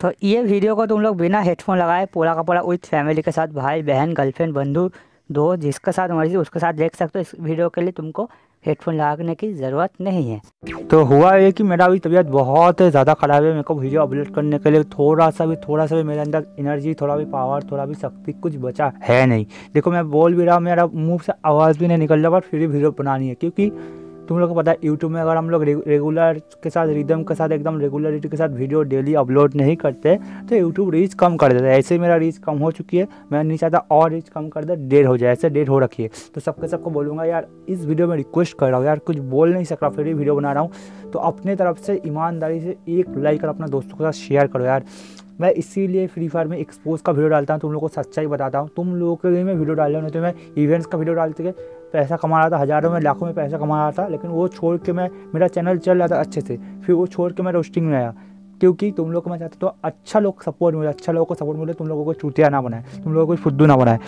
तो ये वीडियो को तुम लोग बिना हेडफोन लगाए पूरा का पूरा विथ फैमिली के साथ भाई बहन गर्लफ्रेंड बंधु दो जिसके साथ मर्जी उसके साथ देख सकते हो इस वीडियो के लिए तुमको हेडफोन लगाने की ज़रूरत नहीं है तो हुआ ये कि मेरा अभी तबीयत बहुत ज़्यादा ख़राब है मेरे को वीडियो अपलोड करने के लिए थोड़ा सा भी थोड़ा सा भी मेरे अंदर एनर्जी थोड़ा भी पावर थोड़ा भी शक्ति कुछ बचा है नहीं देखो मैं बोल भी रहा हूँ मेरा मुँह से आवाज़ भी नहीं निकल रहा बट फिर भी वीडियो बनानी है क्योंकि तुम लोग को पता है यूट्यूब में अगर हम लोग रेगुलर के साथ रिदम के साथ एकदम रेगुलरिटी के साथ वीडियो डेली अपलोड नहीं करते तो यूट्यूब रीच कम कर देता है ऐसे मेरा रीच कम हो चुकी है मैं नहीं चाहता और रीच कम कर दे डेढ़ हो जाए ऐसे डेढ़ हो रखिए तो सबके सबको बोलूँगा यार इस वीडियो में रिक्वेस्ट कर रहा हूँ यार कुछ बोल नहीं सक रहा फिर भी वीडियो बना रहा हूँ तो अपने तरफ से ईमानदारी से एक लाइक और अपने दोस्तों के साथ शेयर करो यार मैं इसीलिए फ्री फायर में एक्सपोज का वीडियो डालता हूँ तुम लोग को सच्चाई बताता हूँ तुम लोगों के लिए मैं वीडियो डाल रहा हूँ तो मैं इवेंट्स का वीडियो डालते पैसा कमा रहा था हज़ारों में लाखों में पैसा कमा रहा था लेकिन वो छोड़ के मैं मेरा चैनल चल रहा था अच्छे से फिर वो छोड़ के मैं रोस्टिंग में आया क्योंकि तुम लोग को मैं चाहता तो अच्छा लोग सपोर्ट मिले अच्छा लोगों को सपोर्ट मिले तुम लोगों को चूतिया ना बनाए तुम लोगों को फुद्दू ना बनाए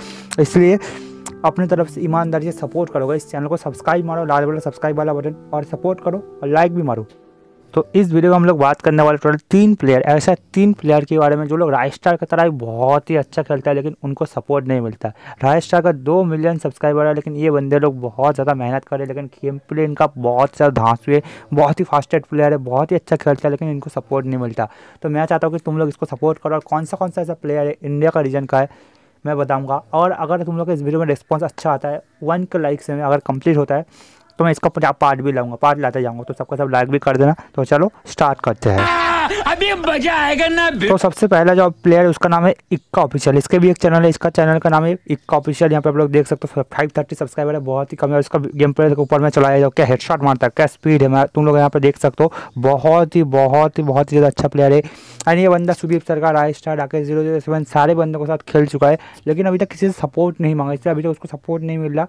इसलिए अपनी तरफ से ईमानदारी से सपोर्ट करोगे इस चैनल को सब्सक्राइब मारो लाल वाला सब्सक्राइब वाला बटन और सपोर्ट करो और लाइक भी मारो तो इस वीडियो में हम लोग बात करने वाले टोटल तीन प्लेयर ऐसा तीन प्लेयर के बारे में जो लोग राजस्टार की तरह बहुत ही अच्छा खेलता है लेकिन उनको सपोर्ट नहीं मिलता राजस्टार का दो मिलियन सब्सक्राइबर है लेकिन ये बंदे लोग बहुत ज़्यादा मेहनत कर रहे हैं लेकिन गेम प्ले इनका बहुत ज़्यादा धांस हुए बहुत ही फास्टेड प्लेयर है बहुत ही अच्छा खेलता है लेकिन इनको सपोर्ट नहीं मिलता तो मैं चाहता हूँ कि तुम लोग इसको सपोर्ट करो और कौन सा कौन सा ऐसा प्लेयर है इंडिया का रीजन का है मैं बताऊंगा और अगर तुम लोग का इस वीडियो में रिस्पांस अच्छा आता है वन के लाइक से अगर कंप्लीट होता है तो मैं इसका पार्ट भी लाऊंगा पार्ट लाता जाऊंगा तो सबका सब लाइक भी कर देना तो चलो स्टार्ट करते हैं अभी मजा आएगा ना तो सबसे पहला जो प्लेयर है उसका नाम है इक्का ऑफिशियल इसके भी एक चैनल है इसका चैनल का नाम है इक्का ऑफिशियल यहाँ पे आप लोग देख सकते हो फाइव थर्टी सब्सक्राइबर है बहुत ही कम है उसका गेम प्ले ऊपर में चलाया जाओ क्या हेडशॉट मारता है क्या स्पीड है तुम लोग यहाँ पे देख सकते हो बहुत ही बहुत ही बहुत ही ज़्यादा अच्छा प्लेयर है एंड ये बंदा सुदीप सरकार आई स्टार डाके जीरो जीरो सेवन सारे बंदों के साथ खेल चुका है लेकिन अभी तक किसी से सपोर्ट नहीं मांगा इसलिए अभी तक उसको सपोर्ट नहीं मिल रहा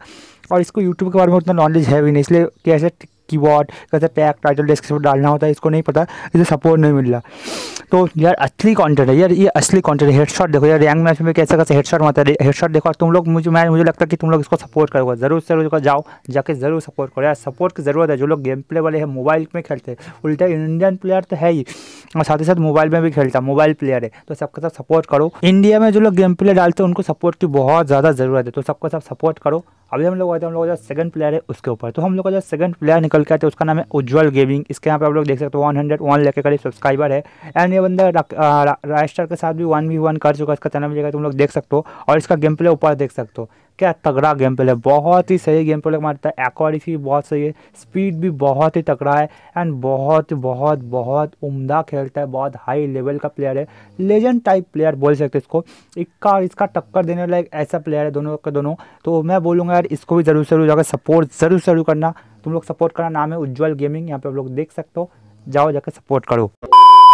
और इसको यूट्यूब के बारे में उतना नॉलेज है भी नहीं इसलिए कैसे की कीबोर्ड कैसे पैक टाइटल डिस्क्रिप्शन डालना होता है इसको नहीं पता इसे सपोर्ट नहीं मिल रहा तो यार असली कंटेंट है यार ये असली कंटेंट है हेडशॉट देखो यार रैंक मैच में कैसे कैसे हेडशॉट मारता है हेडशॉट देखो तुम लोग मुझे मैं मुझे लगता है कि तुम लोग इसको सपोर्ट करोगे जरूर से जरूर जाओ जाके जरूर सपोर्ट करो यार सपोर्ट की ज़रूरत है जो लोग गेम प्ले वाले हैं मोबाइल में खेलते हैं उल्टा इंडियन प्लेयर तो है ही और साथ ही साथ मोबाइल में भी खेलता है मोबाइल प्लेयर है तो सबके साथ सपोर्ट करो इंडिया में जो लोग गेम प्ले डालते हैं उनको सपोर्ट की बहुत ज़्यादा ज़रूरत है तो सबके साथ सपोर्ट करो अभी हम लोग आते हैं हम लोग जो सेकंड प्लेयर है उसके ऊपर तो हम लोग का जो सेकंड प्लेयर निकल के आते हैं उसका नाम है उज्ज्वल गेमिंग इसके यहाँ पे आप लोग देख सकते हो वन हंड्रेड वन लेकर करीब सब्सक्राइबर है एंड ये बंदा राइस्टर के साथ भी वन वी वन कर चुका है इसका चैनल भी तुम लोग देख सकते हो और इसका गेम प्ले ऊपर देख सकते हो क्या तगड़ा गेम प्ले बहुत ही सही गेम प्ले मारता है एक्वाड बहुत सही है स्पीड भी बहुत ही तगड़ा है एंड बहुत बहुत बहुत उम्दा खेलता है बहुत हाई लेवल का प्लेयर है लेजेंड टाइप प्लेयर बोल सकते इसको इक्का इसका टक्कर देने वाला एक ऐसा प्लेयर है दोनों के दोनों तो मैं बोलूँगा यार इसको भी ज़रूर ज़रूर जाकर सपोर्ट ज़रूर ज़रूर करना तुम लोग सपोर्ट करना नाम है उज्ज्वल गेमिंग यहाँ पे आप लोग देख सकते हो जाओ जाकर सपोर्ट करो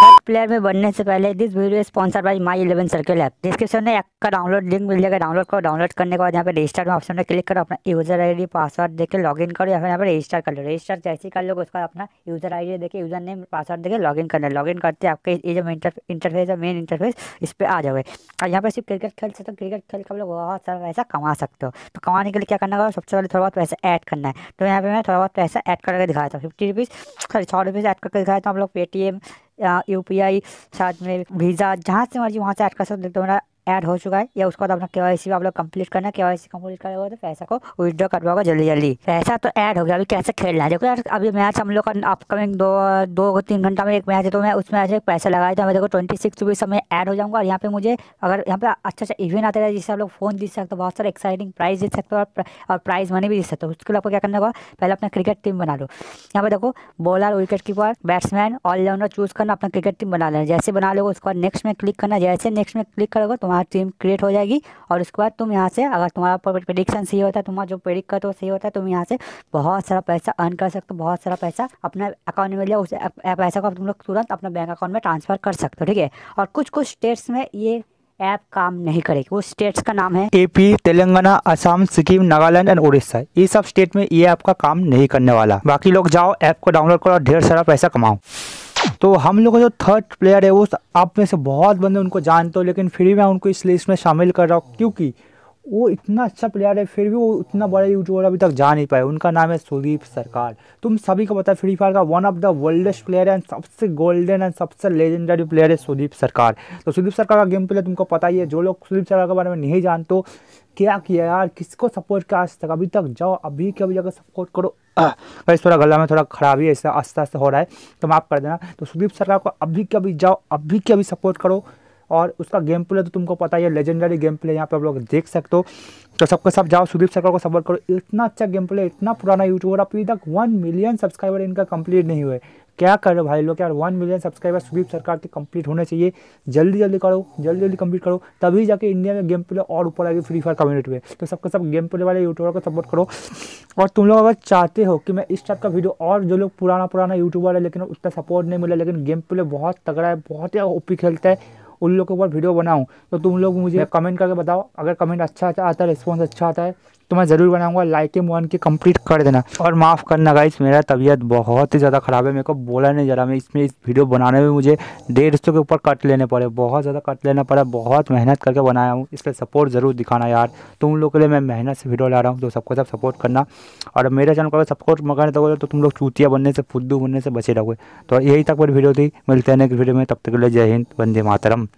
थर्ड प्लेयर में बनने से पहले this video sponsor by My Eleven Circle app description में एक का डाउनलोड लिंक मिल जाएगा डाउनलोड करो डाउनलोड करने के बाद यहाँ पे रजिस्टर में ऑप्शन में क्लिक करो अपना user ID password log in करो या फिर यहाँ पर रजिस्टर कर लो रजिस्टर जैसे कर लो उसका अपना यूजर डी देके यूजर नेम पासवर्ड देखे लॉग इन करना लॉग इन करते आपके ये जो इंटरफेस है मेन इंटरफेस इस पर आ जाओगे और यहाँ पर सिर्फ क्रिकेट खेल सकते हो क्रिकेट खेल कर लोग बहुत सारा पैसा कमा सकते हो तो कमाने के लिए क्या करना होगा सबसे पहले थोड़ा बहुत पैसा ऐड करना है तो यहाँ पर मैं थोड़ा बहुत पैसा ऐड करके दिखाया था फिफ्टी रुपीज़ सॉरी सौ रुपीज़ ऐड करके दिखाया था हम लोग पेटीएम यू पी आई साथ में वीज़ा जहाँ से मर्जी वहाँ से ऐड कर सकते हो तो मेरा ऐड हो चुका है या उसके बाद अपना के वाई सी आप लोग कंप्लीट करना के वाई सी कंप्लीट करेगा तो पैसा को विदड्रॉ करवाओगे जल्दी जल्दी पैसा तो ऐड हो गया अभी कैसे खेलना है देखो यार अभी मैच हम लोग का अपकमिंग दो दो तीन घंटा में एक मैच है तो मैं उस मैच में पैसा लगाया था मैं देखो ट्वेंटी सिक्स रुपीज़ समय ऐड हो जाऊंगा और यहाँ पे मुझे अगर यहाँ पे अच्छा अच्छा इवेंट आता है जिससे आप लोग फ़ोन जीत सकते हो बहुत सारे एक्साइटिंग प्राइज जीत सकते हो और प्राइज मनी भी जीत सकते हो उसके लिए आपको क्या करना होगा पहले अपना क्रिकेट टीम बना लो यहाँ पे देखो bowler wicket keeper batsman allrounder choose करना अपना क्रिकेट टीम बना लेना जैसे बना लो उसके बाद नेक्स्ट में क्लिक करना जैसे नेक्स्ट में क्लिक करोगे तुम्हारा तो तुम्हारी टीम क्रिएट हो जाएगी और उसके बाद तुम यहाँ से अगर तुम्हारा प्रडिक्शन सही होता है तुम्हारा जो प्रेडिक्ट करते हो सही होता है तुम यहाँ से बहुत सारा पैसा अर्न कर सकते हो बहुत सारा पैसा अपने अकाउंट में लिया उस पैसा को तुम लोग तुरंत अपना बैंक अकाउंट में ट्रांसफ़र कर सकते हो ठीक है और कुछ कुछ स्टेट्स में ये ऐप काम नहीं करेगी वो स्टेट्स का नाम है एपी तेलंगाना असम सिक्किम नागालैंड एंड उड़ीसा ये सब स्टेट में ये ऐप का काम नहीं करने वाला बाकी लोग जाओ ऐप को डाउनलोड करो और ढेर सारा पैसा कमाओ तो हम लोग का जो थर्ड प्लेयर है वो आप में से बहुत बंदे उनको जानते हो लेकिन फिर भी मैं उनको इस लिस्ट में शामिल कर रहा हूँ क्योंकि वो इतना अच्छा प्लेयर है फिर भी वो इतना बड़ा यूट्यूबर अभी तक जा नहीं पाए उनका नाम है सुदीप सरकार तुम सभी को पता है फ्री फायर का one of the worldest player है एंड सबसे गोल्डन एंड सबसे लेजेंडरी प्लेयर है सुदीप सरकार तो सुदीप सरकार का गेम प्ले तुमको पता ही है जो लोग सुदीप सरकार के बारे में नहीं जानते क्या किया यार किसको सपोर्ट किया आज तक अभी तक जाओ अभी के अभी जगह सपोर्ट करो गाइस थोड़ा गला में थोड़ा खराबी है ऐसा आस्ते आस्ते हो रहा है तो माफ़ कर देना तो सुदीप सरकार को अभी के अभी जाओ अभी के अभी सपोर्ट करो और उसका गेम प्ले तो तुमको पता ही है लेजेंडरी गेम प्ले यहाँ पे आप लोग देख सकते हो तो सबके सब जाओ सुदीप सरकार को सपोर्ट करो इतना अच्छा गेम प्ले इतना पुराना यूट्यूबर अभी तक वन मिलियन सब्सक्राइबर इनका कंप्लीट नहीं हुए क्या कर रहे भाई लोग यार वन मिलियन सब्सक्राइबर सुदीप सरकार के कंप्लीट होने चाहिए जल्दी जल्दी करो जल्दी जल्दी कंप्लीट करो तभी जाके इंडिया में गेम प्ले और ऊपर आएगी फ्री फायर कम्युनिटी में तो सबके सब गेम प्ले वाले यूट्यूबर को सपोर्ट करो और तुम लोग अगर चाहते हो कि मैं इस टाइप का वीडियो और जो लोग पुराना पुराना यूट्यूबर है लेकिन उतना सपोर्ट नहीं मिला लेकिन गेम प्ले बहुत तगड़ा है बहुत ही ओपी खेलता है उन लोगों के ऊपर वीडियो बनाऊँ तो तुम लोग मुझे कमेंट करके बताओ अगर कमेंट अच्छा आता है रिस्पॉन्स अच्छा आता है तो मैं ज़रूर बनाऊंगा एम वन के कंप्लीट कर देना और माफ़ करना गाइस मेरा तबीयत बहुत ही ज़्यादा ख़राब है मेरे को बोला नहीं जा रहा मैं इसमें इस वीडियो बनाने में मुझे डेढ़ सौ के ऊपर कट लेने पड़े बहुत ज़्यादा कट लेना पड़ा बहुत मेहनत करके बनाया हूँ इसका सपोर्ट ज़रूर दिखाना यार तो उन लोग के लिए मैं मेहनत से वीडियो ला रहा हूँ तो सबको सब सपोर्ट करना और मेरे चैनल को अगर सपोर्ट मगर दोगे तो तुम लोग चूतिया बनने से फुद्दू बनने से बचे रहोगे तो यही तक मेरी वीडियो थी मिलते हैं नेक्स्ट वीडियो में तब तक के लिए जय हिंद वंदे मातरम